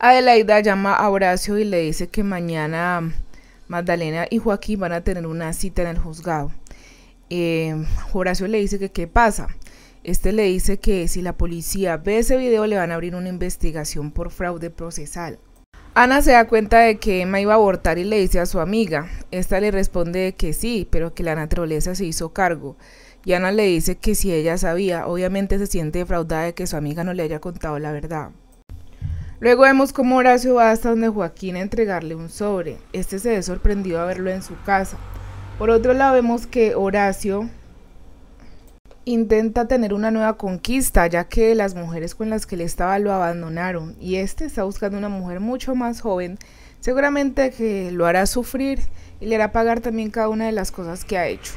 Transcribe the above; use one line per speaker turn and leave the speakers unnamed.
Adelaida llama a Horacio y le dice que mañana Magdalena y Joaquín van a tener una cita en el juzgado. Eh, Horacio le dice que qué pasa. Este le dice que si la policía ve ese video le van a abrir una investigación por fraude procesal. Ana se da cuenta de que Emma iba a abortar y le dice a su amiga. Esta le responde que sí, pero que la naturaleza se hizo cargo. Y Ana le dice que si ella sabía, obviamente se siente defraudada de que su amiga no le haya contado la verdad. Luego vemos cómo Horacio va hasta donde Joaquín a entregarle un sobre. Este se ve sorprendido a verlo en su casa. Por otro lado vemos que Horacio intenta tener una nueva conquista, ya que las mujeres con las que él estaba lo abandonaron y este está buscando una mujer mucho más joven, seguramente que lo hará sufrir y le hará pagar también cada una de las cosas que ha hecho.